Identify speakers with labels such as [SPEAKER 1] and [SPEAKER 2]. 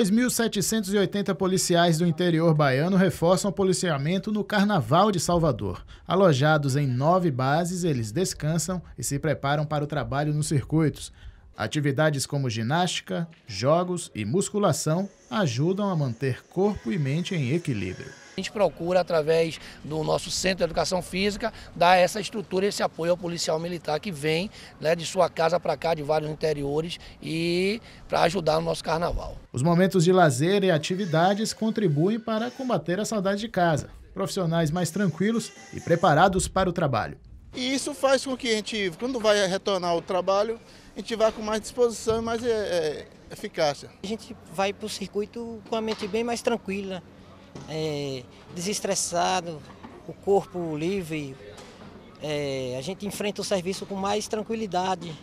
[SPEAKER 1] 2.780 policiais do interior baiano reforçam o policiamento no Carnaval de Salvador. Alojados em nove bases, eles descansam e se preparam para o trabalho nos circuitos. Atividades como ginástica, jogos e musculação ajudam a manter corpo e mente em equilíbrio.
[SPEAKER 2] A gente procura, através do nosso Centro de Educação Física, dar essa estrutura, esse apoio ao policial militar que vem né, de sua casa para cá, de vários interiores, e para ajudar no nosso carnaval.
[SPEAKER 1] Os momentos de lazer e atividades contribuem para combater a saudade de casa, profissionais mais tranquilos e preparados para o trabalho.
[SPEAKER 3] E isso faz com que a gente, quando vai retornar ao trabalho, a gente vá com mais disposição e mais é, é, eficácia. A gente vai
[SPEAKER 2] para o circuito com a mente bem mais tranquila, é, desestressado, o corpo livre. É, a gente enfrenta o serviço com mais
[SPEAKER 1] tranquilidade.